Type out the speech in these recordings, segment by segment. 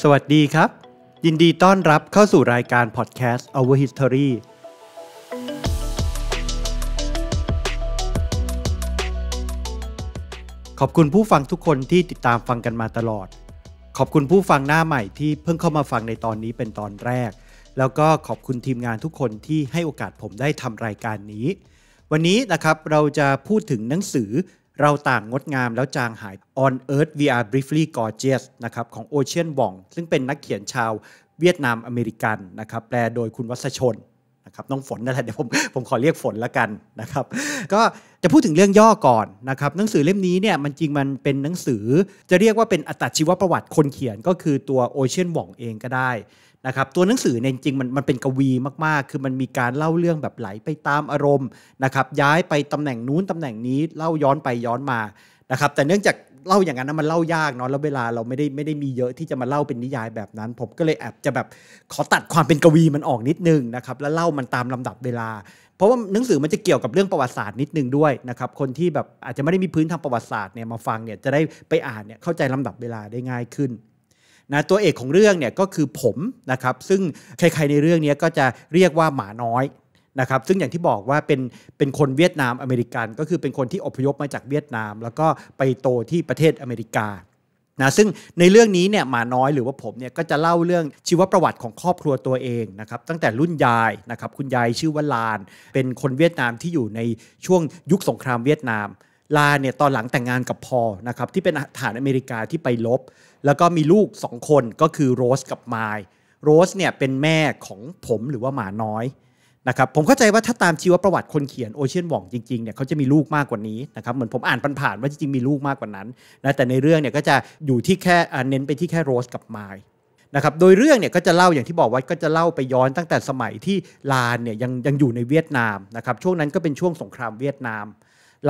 สวัสดีครับ ยินดีต้อนรับเข้าสู่รายการพอดแคสต์ Our History ขอบคุณผู้ฟังทุกคนที่ติดตามฟังกันมาตลอด ขอบคุณผู้ฟังหน้าใหม่ที่เพิ่งเข้ามาฟังในตอนนี้เป็นตอนแรก แล้วก็ขอบคุณทีมงานทุกคนที่ให้โอกาสผมได้ทำรายการนี้ วันนี้นะครับเราจะพูดถึงหนังสือเราต่างงดงามแล้วจางหาย On Earth We Are Briefly Gorgeous นะครับของโอเชียนบองซึ่งเป็นนักเขียนชาวเวียดนามอเมริกันนะครับแปลโดยคุณวัชชนนะครับน้องฝนนั่นแหละเดี๋ยวผมผมขอเรียกฝนละกันนะครับก็จะพูดถึงเรื่องย่อก่อนนะครับหนังสือเล่มนี้เนี่ยมันจริงมันเป็นหนังสือจะเรียกว่าเป็นอัตชีวประวัติคนเขียนก็คือตัวโอเชียนวองเองก็ได้นะครับตัวหนังสือเนี่ยจริงมันมันเป็นกวีมากๆ คือมันมีการเล่าเรื่องแบบไหลไปตามอารมณ์นะครับย้ายไปตำแหน่งนู้นตำแหน่งนี้เล่าย้อนไปย้อนมานะครับแต่เนื่องจากเล่าอย่างนั้นมันเล่ายากเนาะแล้วเวลาเราไม่ได้ไม่ได้มีเยอะที่จะมาเล่าเป็นนิยายแบบนั้น ผมก็เลยแอบจะแบบขอตัดความเป็นกวีมันออกนิดนึงนะครับแล้วเล่ามันตามลำดับเวลา เพราะว่าหนังสือมันจะเกี่ยวกับเรื่องประวัติศาสตร์นิดนึงด้วยนะครับคนที่แบบอาจจะไม่ได้มีพื้นทางประวัติศาสตร์เนี่ยมาฟังเนี่ยจะได้ไปอ่านเนี่ยเข้าใจลำดับเวลาได้ง่ายขึ้นนะตัวเอกของเรื่องเนี่ยก็คือผมนะครับซึ่งใคร ๆในเรื่องนี้ก็จะเรียกว่าหมาน้อยนะครับซึ่งอย่างที่บอกว่าเป็นเป็นคนเวียดนามอเมริกัน ก็คือเป็นคนที่อพยพมาจากเวียดนาม แล้วก็ไปโตที่ประเทศอเมริกานะซึ่งในเรื่องนี้เนี่ยหมาน้อยหรือว่าผมเนี่ย ก็จะเล่าเรื่องชีวประวัติของครอบครัวตัวเองนะครับตั้งแต่รุ่นยายนะครับคุณยายชื่อว่าลาน เป็นคนเวียดนามที่อยู่ในช่วงยุคสงครามเวียดนามลาเนี่ยตอนหลังแต่งงานกับพอนะครับที่เป็นฐานอเมริกาที่ไปลบ แล้วก็มีลูก2คนก็คือโรสกับไมล์โรสเนี่ยเป็นแม่ของผมหรือว่าหมาน้อยนะครับผมเข้าใจว่าถ้าตามชีวประวัติคนเขียนโอเชียนว่องจริงๆเนี่ยเขาจะมีลูกมากกว่านี้นะครับเหมือนผมอ่านผ่านๆว่าจริง ๆ มีลูกมากกว่านั้นนะแต่ในเรื่องเนี่ยก็จะอยู่ที่แค่เน้นไปที่แค่โรสกับไมล์นะครับโดยเรื่องเนี่ยก็จะเล่าอย่างที่บอกว่าก็จะเล่าไปย้อนตั้งแต่สมัยที่ลานเนี่ยยังยังอยู่ในเวียดนามนะครับช่วงนั้นก็เป็นช่วงสงครามเวียดนาม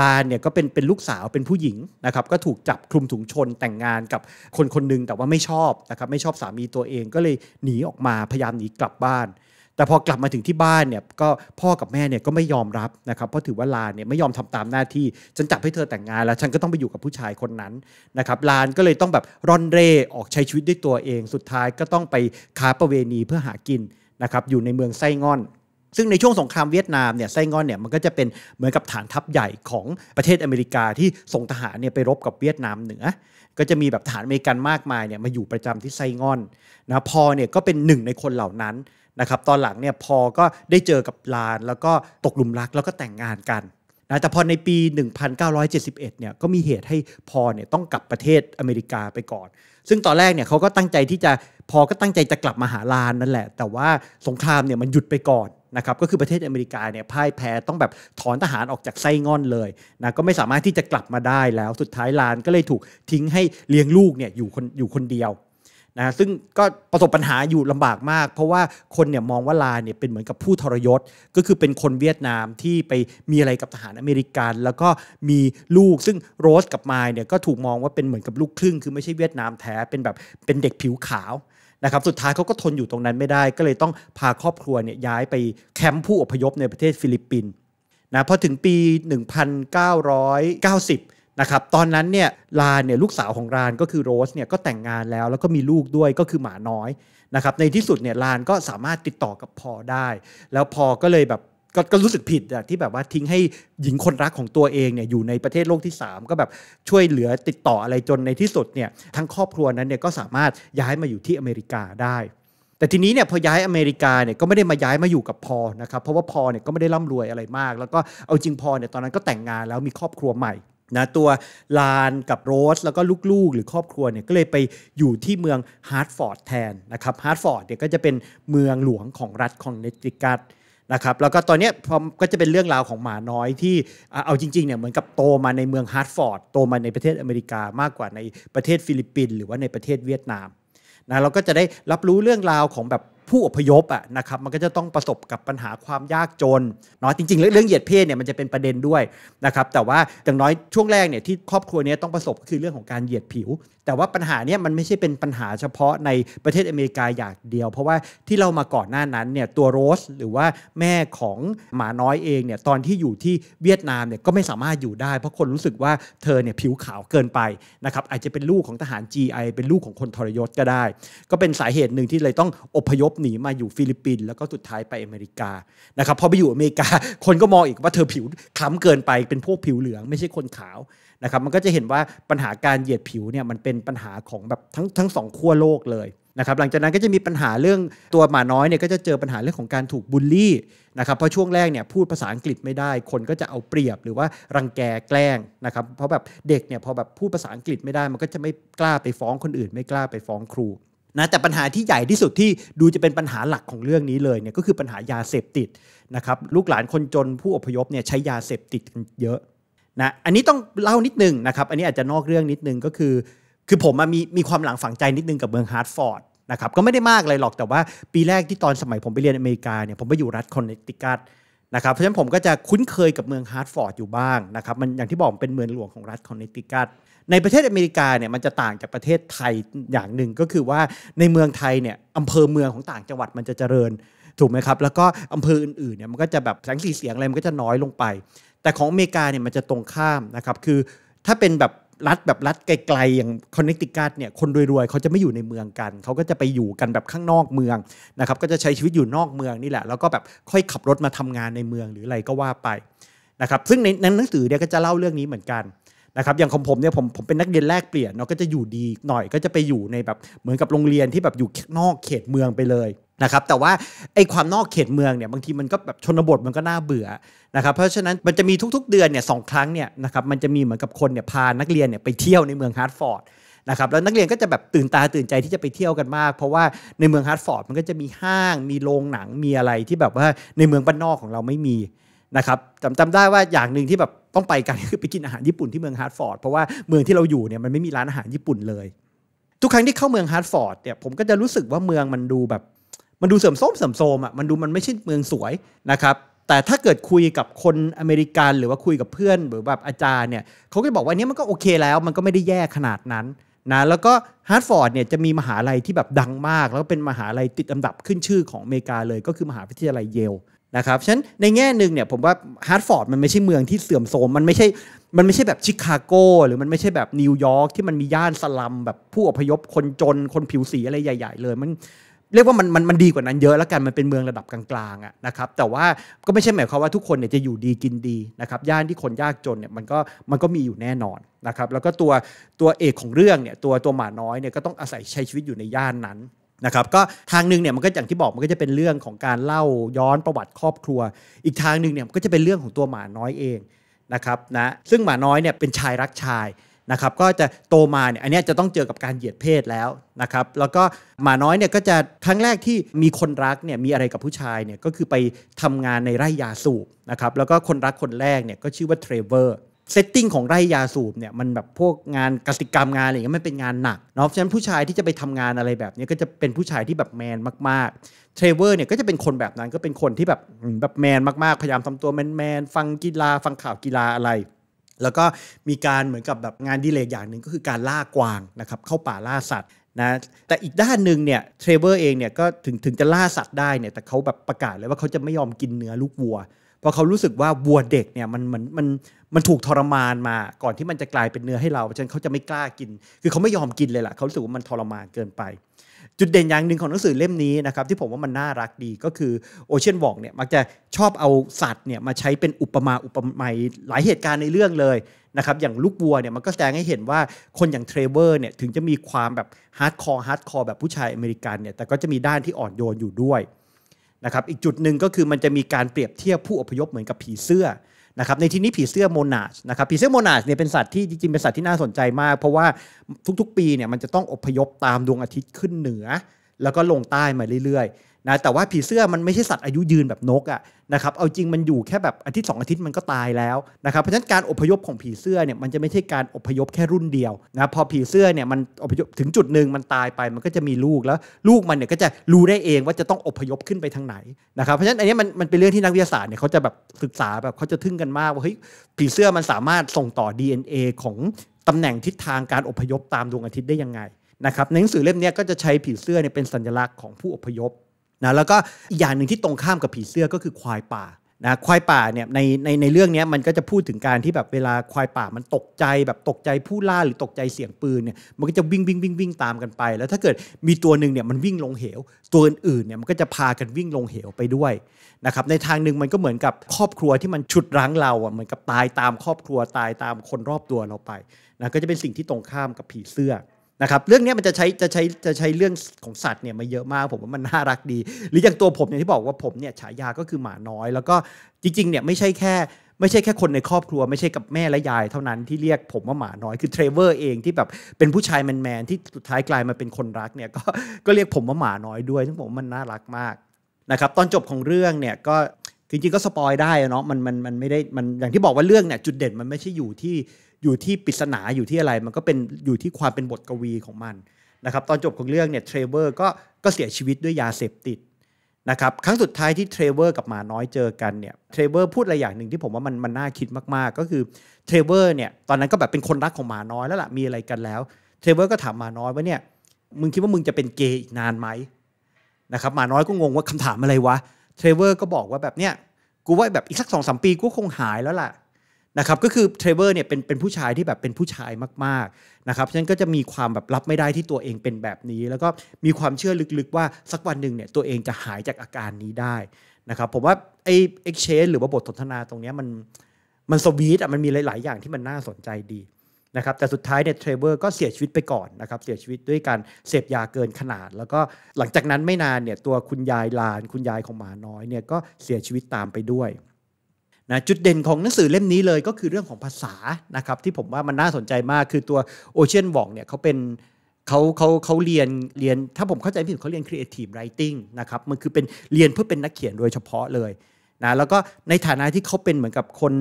ลานเนี่ยก็เป็นเป็นลูกสาวเป็นผู้หญิงนะครับก็ถูกจับคลุมถุงชนแต่งงานกับคนคนหนึ่งแต่ว่าไม่ชอบนะครับไม่ชอบสามีตัวเองก็เลยหนีออกมาพยายามหนีกลับบ้าน แต่พอกลับมาถึงที่บ้านเนี่ยก็พ่อกับแม่เนี่ยก็ไม่ยอมรับนะครับเพราะถือว่าลานเนี่ยไม่ยอมทำตามหน้าที่ฉันจับให้เธอแต่งงานแล้วฉันก็ต้องไปอยู่กับผู้ชายคนนั้นนะครับลานก็เลยต้องแบบร่อนเร่ออกใช้ชีวิตด้วยตัวเอง สุดท้ายก็ต้องไปค้าประเวณีเพื่อหากินนะครับอยู่ในเมืองไส้งอนซึ่งในช่วงสงครามเวียดนามเนี่ยไซงอนเนี่ยมันก็จะเป็นเหมือนกับฐานทัพใหญ่ของประเทศอเมริกาที่ส่งทหารเนี่ยไปรบกับเวียดนามเหนือก็จะมีแบบฐานอเมริกันมากมายเนี่ยมาอยู่ประจำที่ไซงอนนะพอเนี่ยก็เป็นหนึ่งในคนเหล่านั้นนะครับตอนหลังเนี่ยพอก็ได้เจอกับลานแล้วก็ตกหลุมรักแล้วก็แต่งงานกันนะแต่พอในปี 1971เนี่ยก็มีเหตุให้พอเนี่ยต้องกลับประเทศอเมริกาไปก่อนซึ่งตอนแรกเนี่ยเขาก็ตั้งใจที่จะพอก็ตั้งใจจะกลับมาหาลานนั่นแหละ แต่ว่าสงครามเนี่ยมันหยุดไปก่อนนะครับก็คือประเทศอเมริกาเนี่ยพ่ายแพ้ต้องแบบถอนทหารออกจากไส้งอนเลยนะก็ไม่สามารถที่จะกลับมาได้แล้วสุดท้ายลานก็เลยถูกทิ้งให้เลี้ยงลูกเนี่ยอยู่คนอยู่คนเดียวนะซึ่งก็ประสบปัญหาอยู่ลำบากมาก เพราะว่าคนเนี่ยมองว่าลาเนี่ยเป็นเหมือนกับผู้ทรยศ ก็คือเป็นคนเวียดนามที่ไปมีอะไรกับทหารอเมริกัน แล้วก็มีลูกซึ่งโรสกับไมล์เนี่ยก็ถูกมองว่าเป็นเหมือนกับลูกครึ่ง คือไม่ใช่เวียดนามแท้ เป็นแบบเป็นเด็กผิวขาวนะครับสุดท้ายเขาก็ทนอยู่ตรงนั้นไม่ได้ ก็เลยต้องพาครอบครัวเนี่ยย้ายไปแคมป์ผู้อพยพในประเทศฟิลิปปินส์นะพอถึงปี 1990นะครับ ตอนนั้นเนี่ยลานเนี่ยลูกสาวของรานก็คือโรสเนี่ยก็แต่งงานแล้วแล้วก็มีลูกด้วยก็คือหมาน้อยนะครับในที่สุดเนี่ยลานก็สามารถติดต่อกับพอได้ แล้วพอก็เลยแบบกก็รู้สึกผิดอะที่แบบว่าทิ้งให้หญิงคนรักของตัวเองเนี่ยอยู่ในประเทศโลกที่ 3 ก็แบบช่วยเหลือติดต่ออะไรจนในที่สุดเนี่ยทั้งครอบครัวนั้นเนี่ยก็สามารถย้ายมาอยู่ที่อเมริกาได้ แต่ทีนี้เนี่ยพอย้ายอเมริกาเนี่ยก็ไม่ได้มาย้ายมาอยู่กับพอนะครับเพราะว่าพอเนี่ยก็ไม่ได้ร่ำรวยอะไรมาก แล้วก็เอาจริงพอเนี่ยตอนนั้นก็แต่งงานแล้วมีครอบครัวใหม่นะตัวลานกับโรสแล้วก็ลูกๆ หรือครอบครัวเนี่ยก็เลยไปอยู่ที่เมืองฮาร์ดฟอร์ดแทนนะครับฮาร์ดฟอร์ดเนี่ยก็จะเป็นเมืองหลวงของรัฐคอนเนตทิคัตนะครับแล้วก็ตอนนี้ก็จะเป็นเรื่องราวของหมาน้อยที่เอาจริงๆเนี่ยเหมือนกับโตมาในเมืองฮาร์ดฟอร์ดโตมาในประเทศอเมริกามากกว่าในประเทศฟิลิปปินส์หรือว่าในประเทศเวียดนามนะเราก็จะได้รับรู้เรื่องราวของแบบผู้อพยพอะนะครับมันก็จะต้องประสบกับปัญหาความยากจนเนาะจริงๆ เรื่องเหยียดเพศเนี่ยมันจะเป็นประเด็นด้วยนะครับแต่ว่าอย่างน้อยช่วงแรกเนี่ยที่ครอบครัวนี้ต้องประสบคือเรื่องของการเหยียดผิว แต่ว่าปัญหาเนี่ยมันไม่ใช่เป็นปัญหาเฉพาะในประเทศอเมริกาอย่างเดียว เพราะว่าที่เรามาก่อนหน้านั้นเนี่ยตัวโรสหรือว่าแม่ของหมาน้อยเองเนี่ยตอนที่อยู่ที่เวียดนามเนี่ยก็ไม่สามารถอยู่ได้เพราะคนรู้สึกว่าเธอเนี่ยผิวขาวเกินไปนะครับอาจจะเป็นลูกของทหาร GI เป็นลูกของคนทรยศก็ได้ ก็เป็นสาเหตุหนึ่งที่เลยต้องอพยพหนีมาอยู่ฟิลิปปินส์แล้วก็สุดท้ายไปอเมริกานะครับพอไปอยู่อเมริกาคนก็มองอีกว่าเธอผิวคล้ำเกินไปเป็นพวกผิวเหลืองไม่ใช่คนขาวนะครับมันก็จะเห็นว่าปัญหาการเหยียดผิวเนี่ยมันเป็นปัญหาของแบบทั้งทั้งสองขั้วโลกเลยนะครับหลังจากนั้นก็จะมีปัญหาเรื่องตัวหมาน้อยเนี่ยก็จะเจอปัญหาเรื่องของการถูกบูลลี่นะครับเพราะช่วงแรกเนี่ยพูดภาษาอังกฤษไม่ได้คนก็จะเอาเปรียบหรือว่ารังแกแกล้งนะครับเพราะแบบเด็กเนี่ยพอแบบพูดภาษาอังกฤษไม่ได้มันก็จะไม่กล้าไปฟ้องคนอื่น ไม่กล้าไปฟ้องครูนะแต่ปัญหาที่ใหญ่ที่สุดที่ดูจะเป็นปัญหาหลักของเรื่องนี้เลยเนี่ยก็คือปัญหายาเสพติดนะครับลูกหลานคนจนผู้อพยพเนี่ยใช้ยาเสพติดกันเยอะนะอันนี้ต้องเล่านิดนึงนะครับอันนี้อาจจะนอกเรื่องนิดนึงก็คือ คือผมมีมีความหลังฝังใจนิดนึงกับเมืองฮาร์ดฟอร์ดนะครับก็ไม่ได้มากอะไรหรอกแต่ว่าปีแรกที่ตอนสมัย ผมไปเรียนอเมริกาเนี่ยผมไปอยู่รัฐคอนเนตทิคัตนะครับเพราะฉะนั้นผมก็จะคุ้นเคยกับเมืองฮาร์ดฟอร์ดอยู่บ้างนะครับมันอย่างที่บอกเป็นเมืองหลวงของรัฐคอนเนตทิคัตในประเทศอเมริกาเนี่ยมันจะต่างจากประเทศไทยอย่างหนึ่งก็คือว่าในเมืองไทยเนี่ยอำเภอเมืองของต่างจังหวัดมันจะเจริญถูกไหมครับ แล้วก็อำเภออื่นๆเนี่ยมันก็จะแบบแสงสีเสียงอะไรมันก็จะน้อยลงไป แต่ของอเมริกาเนี่ยมันจะตรงข้ามนะครับคือถ้าเป็นแบบรัฐแบบรัฐไกลๆอย่างคอนเนตทิคัตเนี่ยคนรวยๆเขาจะไม่อยู่ในเมืองกัน เขาก็จะไปอยู่กันแบบข้างนอกเมืองนะครับก็จะใช้ชีวิตอยู่นอกเมืองนี่แหละ แล้วก็แบบค่อยขับรถมาทำงานในเมืองหรืออะไรก็ว่าไปนะครับซึ่งในหนังสือเนี่ยก็จะเล่าเรื่องนี้เหมือนกันนะครับอย่างของผมเนี่ยผมผมเป็นนักเรียนแลกเปลี่ยนเนาะก็จะอยู่ดีหน่อยก็จะไปอยู่ในแบบเหมือนกับโรงเรียนที่แบบอยู่นอกเขตเมืองไปเลยนะครับแต่ว่าไอ้ความนอกเขตเมืองเนี่ยบางทีมันก็แบบชนบทมันก็น่าเบื่อนะครับเพราะฉะนั้นมันจะมีทุกๆเดือนเนี่ยสครั้งเนี่ยนะครับมันจะมีเหมือนกับคนเนี่ยพานักเรียนเนี่ยไปเที่ยวในเมืองฮาร์ดฟอร์ดนะครับแล้วนักเรียนก็จะแบบตื่นตาตื่นใจที่จะไปเที่ยวกันมากเพราะว่าในเมืองฮาร์ดฟอร์ดมันก็จะมีห้าง มีโรงหนังมีอะไรที่แบบว่าในเมืองบ้านนอกของเราไม่มีนะครับจำจำได้ว่าอย่างหนึ่งที่แบบต้องไปกันคือไปกินอาหารญี่ปุ่นที่เมืองฮาร์ดฟอร์ดเพราะว่าเมืองที่เราอยู่เนี่ยมันไม่มีร้านอาหารญี่ปุ่นเลย ทุกครั้งที่เข้าเมืองฮาร์ดฟอร์ดเนี่ยผมก็จะรู้สึกว่าเมืองมันดูแบบมันดูเสื่อมโทรมเสื่อมโทรมอ่ะมันดูมันไม่ใช่เมืองสวยนะครับแต่ถ้าเกิดคุยกับคนอเมริกันหรือว่าคุยกับเพื่อนหรือแบบอาจารย์เนี่ยเขาก็บอกว่านี้มันก็โอเคแล้ว มันก็ไม่ได้แย่ขนาดนั้นนะแล้วก็ฮาร์ดฟอร์ดเนี่ยจะมีมหาลัยที่แบบดังมาก แล้วก็เป็นมหาลัยติดอันดับขึ้นชื่อของอเมริกาเลยก็คือมหาวิทยาลัยเยลนะครับฉะนั้นในแง่หนึ่งเนี่ยผมว่าฮาร์ดฟอร์ดมันไม่ใช่เมืองที่เสื่อมโทรมมันไม่ใช่มันไม่ใช่แบบชิคาโก หรือมันไม่ใช่แบบนิวยอร์กที่มันมีย่านสลัม แบบผู้อพยพคนจนคนผิวสีอะไรใหญ่ๆเลย มันเรียกว่ามันมันมันดีกว่านั้นเยอะแล้วกัน มันเป็นเมืองระดับกลางๆอะนะครับแต่ว่าก็ไม่ใช่หมายความว่าทุกคนเนี่ยจะอยู่ดีกินดีนะครับย่านที่คนยากจนเนี่ยมันก็มันก็มีอยู่แน่นอนนะครับแล้วก็ตัวตัวเอกของเรื่องเนี่ยตัวตัวหมาน้อยเนี่ยก็ต้องอาศัยใช้ชีวิตอยู่ในย่านนั้นนะครับก็ทางหนึ่งเนี่ยมันก็อย่างที่บอกมันก็จะเป็นเรื่องของการเล่าย้อนประวัติครอบครัว อีกทางหนึ่งเนี่ยก็จะเป็นเรื่องของตัวหมาน้อยเองนะครับนะซึ่งหมาน้อยเนี่ยเป็นชายรักชายนะครับก็จะโตมาเนี่ยอันนี้จะต้องเจอกับการเหยียดเพศแล้วนะครับแล้วก็หมาน้อยเนี่ยก็จะครั้งแรกที่มีคนรักเนี่ยมีอะไรกับผู้ชายเนี่ยก็คือไปทำงานในไร่ยาสูบนะครับแล้วก็คนรักคนแรกเนี่ยก็ชื่อว่าเทรเวอร์เซตติ้งของไร่ยาสูบเนี่ยมันแบบพวกงานกติกรรมงานอะไรเงี้ยมันเป็นงานหนักเนาะฉะนั้นผู้ชายที่จะไปทำงานอะไรแบบนี้ก็จะเป็นผู้ชายที่แบบแมนมากๆเทรเวอร์เนี่ยก็จะเป็นคนแบบนั้นก็เป็นคนที่แบบแบบแมนมากๆ พยายามทำตัวแมนๆ ฟังกีฬา ฟังข่าวกีฬาอะไร แล้วก็มีการเหมือนกับแบบงานดีเลยอย่างหนึ่งก็คือการล่ากวางนะครับ เข้าป่าล่าสัตว์นะแต่อีกด้านหนึ่งเนี่ยเทรเวอร์เองเนี่ยก็ถึงถึงจะล่าสัตว์ได้เนี่ยแต่เขาแบบประกาศเลยว่าเขาจะไม่ยอมกินเนื้อลูกวัวพอเขารู้สึกว่าวัวเด็กเนี่ยมันมันมันมันถูกทรมานมาก่อนที่มันจะกลายเป็นเนื้อให้ เราฉะนั้นเขาจะไม่กล้ากิน คือเขาไม่ยอมกินเลยล่ะเขารู้สึกว่ามันทรมานเกินไป จุดเด่นอย่างหนึ่งของหนังสือเล่มนี้นะครับที่ผมว่ามันน่ารักดีก็คือโอเชียนวอกเนี่ยมักจะชอบเอาสัตว์เนี่ยมาใช้เป็นอุปมาอุปไมยหลายเหตุการณ์ในเรื่องเลยนะครับอย่างลูกวัวเนี่ยมันก็แสดงให้เห็นว่าคนอย่างเทรเวอร์เนี่ยถึงจะมีความแบบฮาร์ดคอร์ฮาร์ดคอร์แบบผู้ชายอเมริกันเนี่ยแต่ก็จะมีด้านที่อ่อนโยนอยู่ด้วยนะครับ อีกจุดหนึ่งก็คือมันจะมีการเปรียบเทียบผู้อพยพเหมือนกับผีเสื้อ นะครับ ในที่นี้ผีเสื้อโมนาชนะครับ ผีเสื้อโมนาชเนี่ยเป็นสัตว์ที่จริงๆ เป็นสัตว์ที่น่าสนใจมาก เพราะว่าทุกๆ ปีเนี่ยมันจะต้องอพยพตามดวงอาทิตย์ขึ้นเหนือ แล้วก็ลงใต้มาเรื่อยๆนะแต่ว่าผีเสื้อมันไม่ใช่สัตว์อายุยืนแบบนกอะนะครับเอาจริงมันอยู่แค่แบบอาทิตย์สอาทิตย์มันก็ตายแล้วนะครับเพราะฉะนั้นการอพยพของผีเสื้อเนี่ยมันจะไม่ใช่การอพยพแค่รุ่นเดียวนะพอผีเสื้อเนี่ยมันอพยพถึงจุดหนึ่งมันตายไป มันก็จะมีลูกแล้วลูกมันเนี่ยก็จะรู้ได้เองว่าจะต้องอพยพขึ้นไปทางไหนนะครับเพราะฉะนั้นอันนี้มันมันเป็นเรื่องที่นักวิทยาศาสตร์เนี่ยเขาจะแบบศึกษาแบบเขาจะทึ่งกันมากว่าเฮ้ยผีเสื้อมันสามารถส่งต่อ DNA ของตำแหน่งทิศทางการอพยพตามดวงอาทิตย์ได้ยังไงนะครับหนังสือเล่มนี้ก็จะใช้ผีเสื้อเนี่ยเป็นสัญลักษณ์ของผู้อพยพนะแล้วก็อย่างหนึ่งที่ตรงข้ามกับผีเสื้อก็คือควายป่านะควายป่าเนี่ยในในในเรื่องนี้มันก็จะพูดถึงการที่แบบเวลาควายป่ามันตกใจแบบตกใจผู้ล่าหรือตกใจเสียงปืนเนี่ยมันก็จะวิ่งวิ่งวิ่งวิ่งตามกันไป แล้วถ้าเกิดมีตัวหนึ่งเนี่ยมันวิ่งลงเหว ตัวอื่นๆเนี่ยมันก็จะพากันวิ่งลงเหวไปด้วยนะครับในทางหนึ่งมันก็เหมือนกับครอบครัวที่มันฉุดรั้งเราอ่ะเหมือนกับตายตามครอบครัวตายตามคนรอบตัวเราไปนะก็จะเป็นสิ่งที่ตรงข้ามกับผีเสื้อนะครับเรื่องนี้มันจะใช้จะใช้จะใช้เรื่องของสัตว์เนี่ยมาเยอะมากผมว่ามันน่ารักดีหรืออย่างตัวผมเนี่ยที่บอกว่าผมเนี่ยฉายาก็คือหมาน้อย แล้วก็จริงๆเนี่ยไม่ใช่แค่ ไม่ใช่แค่คนในครอบครัวไม่ใช่กับแม่และยายเท่านั้นที่เรียกผมว่าหมาน้อยคือเทรเวอร์เองที่แบบเป็นผู้ชายแมนๆที่สุดท้ายกลายมาเป็นคนรักเนี่ยก็ก็เรียกผมว่าหมาน้อยด้วยทั้งผมมันน่ารักมากนะครับ ตอนจบของเรื่องเนี่ยก็จริงๆก็สปอยได้เนาะมันมันมันไม่ได้มันอย่างที่บอกว่าเรื่องเนี่ยจุดเด่นมันไม่ใช่อยู่ที่อยู่ที่ปริศนาอยู่ที่อะไรมันก็เป็นอยู่ที่ความเป็นบทกวีของมันนะครับตอนจบของเรื่องเนี่ยเทรเวอร์ก็ก็เสียชีวิตด้วยยาเสพติดนะครับครั้งสุดท้ายที่เทรเวอร์กับหมาน้อยเจอกันเนี่ยเทรเวอร์พูดอะไรอย่างหนึ่งที่ผมว่ามันมันน่าคิดมากๆ ก็คือเทรเวอร์เนี่ยตอนนั้นก็แบบเป็นคนรักของหมาน้อยแล้วล่ะมีอะไรกันแล้วเทรเวอร์ก็ถามหมาน้อยว่าเนี่ยมึงคิดว่ามึงจะเป็นเกย์อีกนานไหมนะครับหมาน้อยก็งงว่าคำถามอะไรวะเทรเวอร์ก็บอกว่าแบบเนี่ยกูว่าแบบอีกสักสองสามปี กูคงหายแล้วล่ะนะครับก็คือเทรเวอร์เนี่ยเป็นเป็นผู้ชายที่แบบเป็นผู้ชายมากๆนะครับฉะนั้นก็จะมีความแบบรับไม่ได้ที่ตัวเองเป็นแบบนี้ แล้วก็มีความเชื่อลึกๆ ว่าสักวันหนึ่งเนี่ยตัวเองจะหายจากอาการนี้ได้นะครับผมว่าไอเอ็กเชนนหรือว่าบทสนทนาตรงนี้มันมันสวีทอ่ะมันมีหลาย ๆ อย่างที่มันน่าสนใจดีนะครับแต่สุดท้ายเนี่ยเทรเวอร์ก็เสียชีวิตไปก่อนนะครับเสียชีวิตด้วยการเสพยาเกินขนาด แล้วก็หลังจากนั้นไม่นานเนี่ยตัวคุณยายลาน คุณยายของหมาน้อยเนี่ยก็เสียชีวิตตามไปด้วยนะจุดเด่นของหนังสือเล่มนี้เลยก็คือเรื่องของภาษานะครับที่ผมว่ามันน่าสนใจมากคือตัวโอเชียนวองเนี่ยเขาเป็นเขาเขาเขาเรียนเรียนถ้าผมเข้าใจผิดเขาเรียน Creative Writing นะครับมันคือเป็นเรียนเพื่อเป็นนักเขียนโดยเฉพาะเลยนะแล้วก็ในฐานะที่เขาเป็นเหมือนกับคน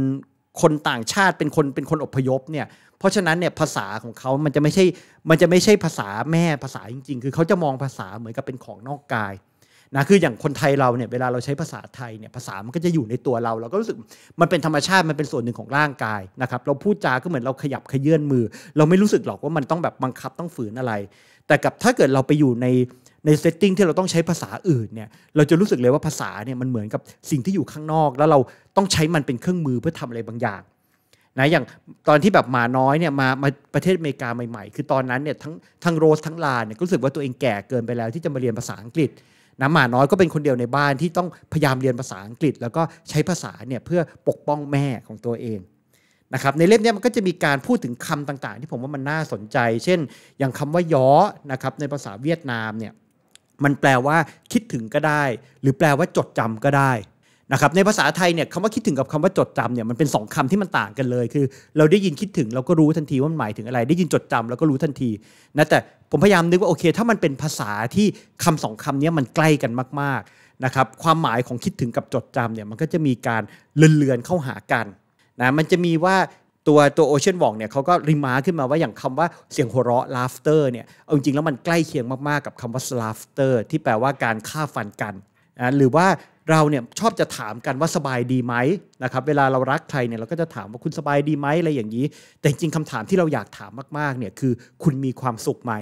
คนต่างชาติเป็นคนเป็นคนอพยพเนี่ยเพราะฉะนั้นเนี่ยภาษาของเขามันจะไม่ใช่ มันจะไม่ใช่ภาษาแม่ภาษาจริง ๆ คือเขาจะมองภาษาเหมือนกับเป็นของนอกกายนะคืออย่างคนไทยเราเนี่ยเวลาเราใช้ภาษาไทยเนี่ยภาษามันก็จะอยู่ในตัวเรา เราก็รู้สึกมันเป็นธรรมชาติมันเป็นส่วนหนึ่งของร่างกายนะครับเราพูดจาก็เหมือนเราขยับขยื่นมือ เราไม่รู้สึกหรอกว่ามันต้องแบบบังคับต้องฝืนอะไร แต่กับถ้าเกิดเราไปอยู่ในในเซตติ้งที่เราต้องใช้ภาษาอื่นเนี่ยเราจะรู้สึกเลยว่าภาษาเนี่ยมันเหมือนกับสิ่งที่อยู่ข้างนอก แล้วเราต้องใช้มันเป็นเครื่องมือเพื่อทำอะไรบางอย่างนะอย่างตอนที่แบบหมาน้อยเนี่ยมามาประเทศอเมริกาใหม่ ๆ คือตอนนั้นเนี่ยทั้งทั้งโรสทั้งลาเนี่ยก็รู้สึกว่าตัวเองแก่เกินไปแล้วที่จะมาเรียนภาษาอังกฤษน้ำหมาน้อยก็เป็นคนเดียวในบ้านที่ต้องพยายามเรียนภาษาอังกฤษ แล้วก็ใช้ภาษาเนี่ยเพื่อปกป้องแม่ของตัวเองนะครับในเล่มนี้มันก็จะมีการพูดถึงคำต่างๆที่ผมว่ามันน่าสนใจ เช่นอย่างคำว่าย้อนะครับในภาษาเวียดนามเนี่ยมันแปลว่าคิดถึงก็ได้ หรือแปลว่าจดจำก็ได้นะครับในภาษาไทยเนี่ยคำว่าคิดถึงกับคำว่าจดจำเนี่ยมันเป็น2คำที่มันต่างกันเลยคือ เราได้ยินคิดถึงเราก็รู้ทันทีว่ามันหมายถึงอะไร ได้ยินจดจำเราก็รู้ทันทีนะแต่ผมพยายามนึกว่าโอเค ถ้ามันเป็นภาษาที่คำสองคำนี้มันใกล้กันมาก ๆ นะครับความหมายของคิดถึงกับจดจำเนี่ยมันก็จะมีการเลือนๆเข้าหากันนะมันจะมีว่าตัวตัวโอเชียนวองเนี่ยเขาก็ริมาขึ้นมาว่าอย่างคำว่าเสียงหัวเราะ laughter เนี่ยเอาจริงแล้วมันใกล้เคียงมาก ๆ กับคำว่า laughter ที่แปลว่าการฆ่าฟันกันนะหรือว่าเราเนี่ยชอบจะถามกันว่าสบายดีไหมนะครับเวลาเรารักใครเนี่ยเราก็จะถามว่าคุณสบายดีไหมอะไรอย่างนี้ แต่จริงคำถามที่เราอยากถามมากๆเนี่ยคือคุณมีความสุขไหม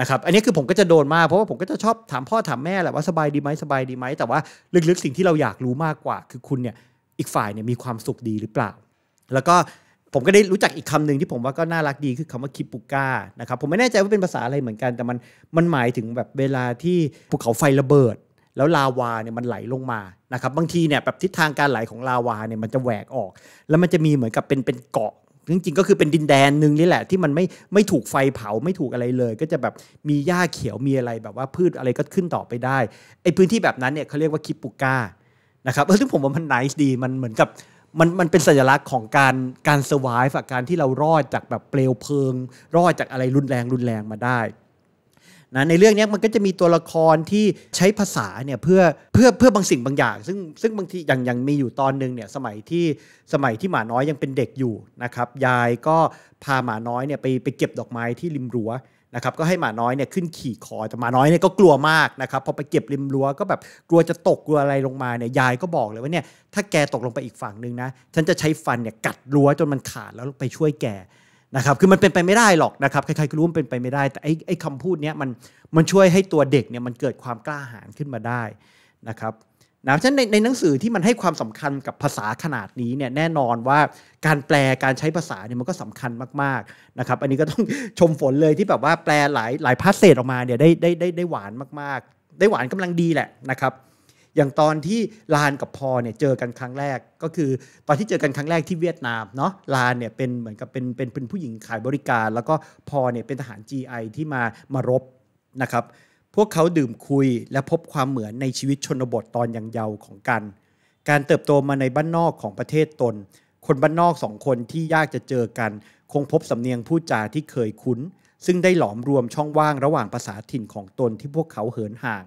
นะครับอันนี้คือผมก็จะโดนมากเพราะว่าผมก็จะชอบถามพ่อถามแม่แหละว่าสบายดีไหมสบายดีไหมแต่ว่าลึกๆสิ่งที่เราอยากรู้มากกว่า คือคุณเนี่ยอีกฝ่ายเนี่ยมีความสุขดีหรือเปล่า แล้วก็ผมก็ได้รู้จักอีกคำหนึ่งที่ผมว่าก็น่ารักดีคือคำว่าคิปุก้านะครับผมไม่แน่ใจว่าเป็นภาษาอะไรเหมือนกันแต่มันมันหมายถึงแบบเวลาที่ภูเขาไฟระเบิดแล้วลาวาเนี่ยมันไหลลงมา นะครับ บางทีเนี่ย แบบทิศทางการไหลของลาวาเนี่ยมันจะแหวกออก แล้วมันจะมีเหมือนกับเป็นเป็นเกาะ จริงๆก็คือเป็นดินแดนหนึ่งนี่แหละ ที่มันไม่ไม่ถูกไฟเผาไม่ถูกอะไรเลย ก็จะแบบมีหญ้าเขียว มีอะไรแบบว่าพืชอะไรก็ขึ้นต่อไปได้ ไอ้พื้นที่แบบนั้นเนี่ยเขาเรียกว่าคิปุก้า นะครับ เออซึ่งผมว่ามันไนส์ดี มันเหมือนกับมันมันเป็นสัญลักษณ์ของการการสวายฝากการที่เรารอดจากแบบเปลวเพลิง รอดจากอะไรรุนแรงรุนแรงมาได้นะในเรื่องนี้มันก็จะมีตัวละครที่ใช้ภาษาเนี่ยเพื่อเพื่อเพื่อบางสิ่งบางอย่าง ซึ่งซึ่งบางทีอย่างอย่างมีอยู่ตอนหนึ่งเนี่ยสมัยที่สมัยที่หมาน้อยยังเป็นเด็กอยู่นะครับยายก็พาหมาน้อยเนี่ยไปไปเก็บดอกไม้ที่ริมรั้วนะครับก็ให้หมาน้อยเนี่ยขึ้นขี่คอแต่หมาน้อยเนี่ยก็กลัวมากนะครับพอไปเก็บริมรั้วก็แบบกลัวจะตกกลัวอะไรลงมาเนี่ยยายก็บอกเลยว่าเนี่ยถ้าแกตกลงไปอีกฝั่งหนึ่งนะฉันจะใช้ฟันเนี่ยกัดรั้วจนมันขาดแล้วไปช่วยแกนะครับ คือมันเป็นไปไม่ได้หรอกนะครับ ใครๆก็รู้มันเป็นไปไม่ได้ แต่ไอ้ไอ้คำพูดเนี้ยมันมันช่วยให้ตัวเด็กเนี่ยมันเกิดความกล้าหาญขึ้นมาได้นะครับ นะฉะนั้นในในหนังสือที่มันให้ความสำคัญกับภาษาขนาดนี้เนี่ย แน่นอนว่าการแปลการใช้ภาษาเนี่ยมันก็สำคัญมาก ๆนะครับ อันนี้ก็ต้องชมฝนเลยที่แบบว่าแปลหลายหลายพาร์เซจออกมาเนี่ยได้ได้ได้ได้หวานมากๆ ได้หวานกำลังดีแหละนะครับอย่างตอนที่ลานกับพอเนี่ยเจอกันครั้งแรก ก็คือตอนที่เจอกันครั้งแรกที่เวียดนามเนาะลานเนี่ยเป็นเหมือนกับเป็นเป็นเป็นผู้หญิงขายบริการ แล้วก็พอเนี่ยเป็นทหาร GI ที่มามารบนะครับพวกเขาดื่มคุยและพบความเหมือนในชีวิตชนบทตอนยังเยาว์ของกัน การเติบโตมาในบ้านนอกของประเทศตน คนบ้านนอกสองคนที่ยากจะเจอกัน คงพบสำเนียงพูดจาที่เคยคุ้น ซึ่งได้หลอมรวมช่องว่างระหว่างภาษาถิ่นของตนที่พวกเขาเหินห่าง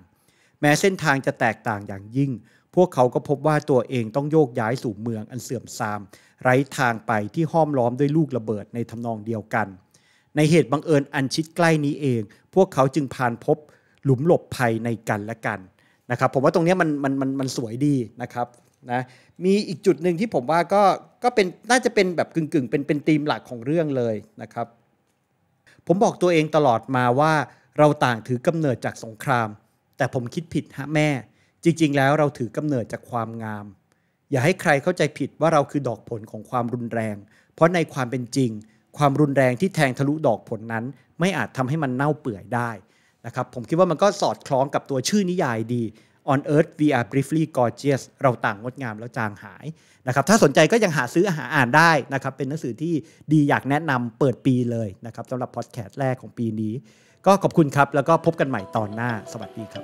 แม้เส้นทางจะแตกต่างอย่างยิ่ง พวกเขาก็พบว่าตัวเองต้องโยกย้ายสู่เมืองอันเสื่อมทราม ไร้ทางไปที่ห้อมล้อมด้วยลูกระเบิดในทำนองเดียวกัน ในเหตุบังเอิญอันชิดใกล้นี้เอง พวกเขาจึงผ่านพบหลุมหลบภัยในกันและกันนะครับ ผมว่าตรงนี้มันมันมันมันสวยดีนะครับนะ มีอีกจุดหนึ่งที่ผมว่าก็ก็เป็นน่าจะเป็นแบบกึง่งๆเป็นเป็นธีมหลักของเรื่องเลยนะครับ ผมบอกตัวเองตลอดมาว่าเราต่างถือกำเนิดจากสงครามแต่ผมคิดผิดฮะแม่ จริง ๆ แล้วเราถือกำเนิดจากความงาม อย่าให้ใครเข้าใจผิดว่าเราคือดอกผลของความรุนแรง เพราะในความเป็นจริง ความรุนแรงที่แทงทะลุดอกผลนั้นไม่อาจทำให้มันเน่าเปื่อยได้นะครับ ผมคิดว่ามันก็สอดคล้องกับตัวชื่อนิยายดี On Earth We Are Briefly Gorgeous เราต่างงดงามแล้วจางหายนะครับ ถ้าสนใจก็ยังหาซื้ออาหารอ่านได้นะครับ เป็นหนังสือที่ดีอยากแนะนำเปิดปีเลยนะครับสำหรับพอดแคสต์แรกของปีนี้ก็ขอบคุณครับ แล้วก็พบกันใหม่ตอนหน้าสวัสดีครับ